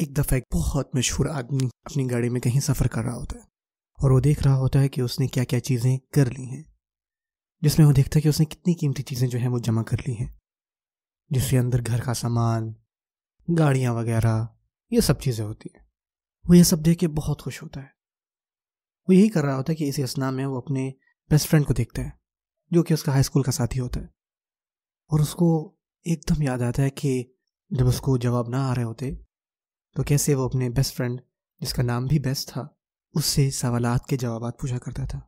एक दफ़ा एक बहुत मशहूर आदमी अपनी गाड़ी में कहीं सफ़र कर रहा होता है और वो देख रहा होता है कि उसने क्या क्या चीज़ें कर ली हैं जिसमें वो देखता है कि उसने कितनी कीमती चीज़ें जो हैं वो जमा कर ली हैं जिसके अंदर घर का सामान गाड़ियाँ वगैरह ये सब चीज़ें होती हैं वो ये सब देख के बहुत खुश होता है वो यही कर रहा होता है कि इसी असना में वो अपने बेस्ट फ्रेंड को देखता है जो कि उसका हाई स्कूल का साथी होता है और उसको एकदम याद आता है कि जब उसको जवाब ना आ रहे होते तो कैसे वो अपने बेस्ट फ्रेंड जिसका नाम भी बेस्ट था उससे सवालात के जवाब पूछा करता था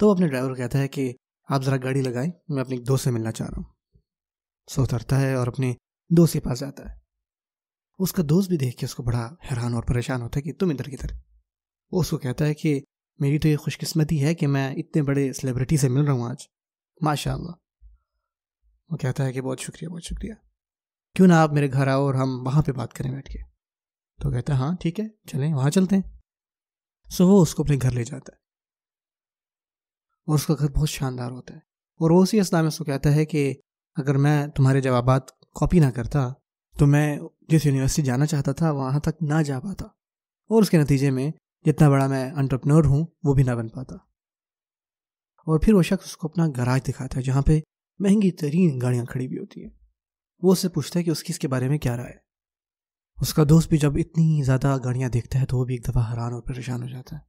तो अपने ड्राइवर कहता है कि आप ज़रा गाड़ी लगाएं मैं अपने दोस्त से मिलना चाह रहा हूँ सो उतरता है और अपने दोस्त के पास जाता है उसका दोस्त भी देख के उसको बड़ा हैरान और परेशान होता है कि तुम इधर किधर वो उसको कहता है कि मेरी तो ये खुशकिस्मती है कि मैं इतने बड़े सेलिब्रिटी से मिल रहा हूँ आज माशा वो कहता है कि बहुत शुक्रिया बहुत शुक्रिया क्यों ना आप मेरे घर आओ और हम वहाँ पे बात करें बैठ के तो कहता है हाँ ठीक है चलें वहाँ चलते हैं सो वो उसको अपने घर ले जाता है और उसका घर बहुत शानदार होता है और वो उसी में उसको कहता है कि अगर मैं तुम्हारे जवाब कॉपी ना करता तो मैं जिस यूनिवर्सिटी जाना चाहता था वहाँ तक ना जा पाता और उसके नतीजे में जितना बड़ा मैं अंटरप्रनोर हूँ वो भी ना बन पाता और फिर वो शख्स उसको अपना गराज दिखाता है जहाँ पे महंगी तरीन गाड़ियाँ खड़ी भी होती हैं वो उससे पूछता है कि उसकी इसके बारे में क्या राय है उसका दोस्त भी जब इतनी ज़्यादा गाड़ियाँ देखता है तो वो भी एक दफ़ा हैरान और परेशान हो जाता है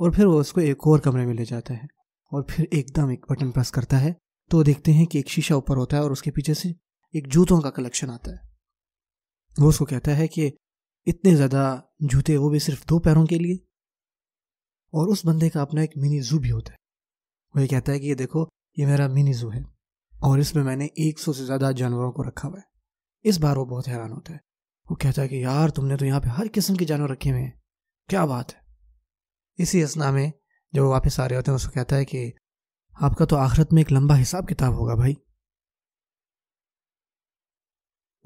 और फिर वो उसको एक और कमरे में ले जाता है और फिर एकदम एक बटन प्रेस करता है तो देखते हैं कि एक शीशा ऊपर होता है और उसके पीछे से एक जूतों का कलेक्शन आता है वो उसको कहता है कि इतने ज़्यादा जूते वो भी सिर्फ दो पैरों के लिए और उस बंदे का अपना एक मिनी जू भी होता है वो ये कहता है कि ये देखो ये मेरा मिनी जू है और इसमें मैंने एक सौ से ज़्यादा जानवरों को रखा हुआ है इस बार वो बहुत हैरान होता है वो कहता है कि यार तुमने तो यहाँ पे हर किस्म के जानवर रखे हुए हैं क्या बात है इसी असना में जब वो वापस आ रहे होते हैं उसको कहता है कि आपका तो आखिरत में एक लंबा हिसाब किताब होगा भाई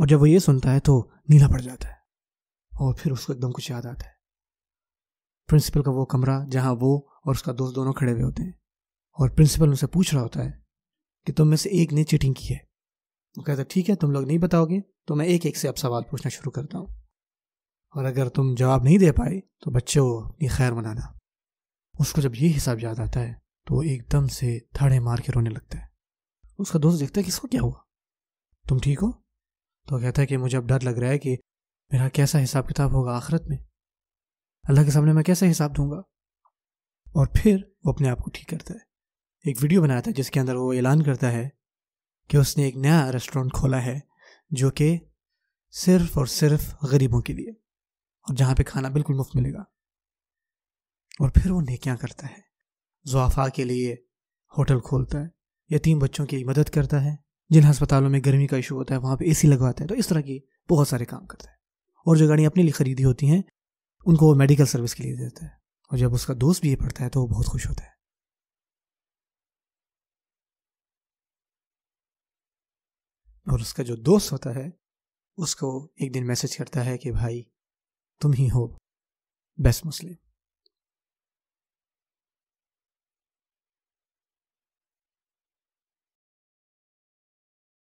और जब वो ये सुनता है तो नीला पड़ जाता है और फिर उसको एकदम कुछ याद आता है प्रिंसिपल का वो कमरा जहाँ वो और उसका दोस्त दोनों खड़े हुए होते हैं और प्रिंसिपल उनसे पूछ रहा होता है कि तुम में से एक ने चीटिंग की है वो कहता ठीक है तुम लोग नहीं बताओगे तो मैं एक एक से अब सवाल पूछना शुरू करता हूँ और अगर तुम जवाब नहीं दे पाए तो बच्चे को अपनी खैर मनाना उसको जब ये हिसाब याद आता है तो वो एकदम से थड़े मार के रोने लगता है उसका दोस्त देखता है कि इसको क्या हुआ तुम ठीक हो तो कहता है कि मुझे अब डर लग रहा है कि मेरा कैसा हिसाब किताब होगा आखिरत में अल्लाह के सामने मैं कैसे हिसाब दूंगा और फिर वो अपने आप को ठीक करता है एक वीडियो बनाया था जिसके अंदर वो ऐलान करता है कि उसने एक नया रेस्टोरेंट खोला है जो कि सिर्फ और सिर्फ गरीबों के लिए और जहाँ पे खाना बिल्कुल मुफ्त मिलेगा और फिर वो नेकियाँ करता है जुआफा के लिए होटल खोलता है यतीम बच्चों की मदद करता है जिन हस्पतालों में गर्मी का इशू होता है वहाँ पे एसी लगवाता है तो इस तरह की बहुत सारे काम करता है और जो गाड़ियाँ अपने लिए खरीदी होती हैं उनको वो मेडिकल सर्विस के लिए देता है और जब उसका दोस्त भी ये पढ़ता है तो वो बहुत खुश होता है और उसका जो दोस्त होता है उसको एक दिन मैसेज करता है कि भाई तुम ही हो बेस्ट मुस्लिम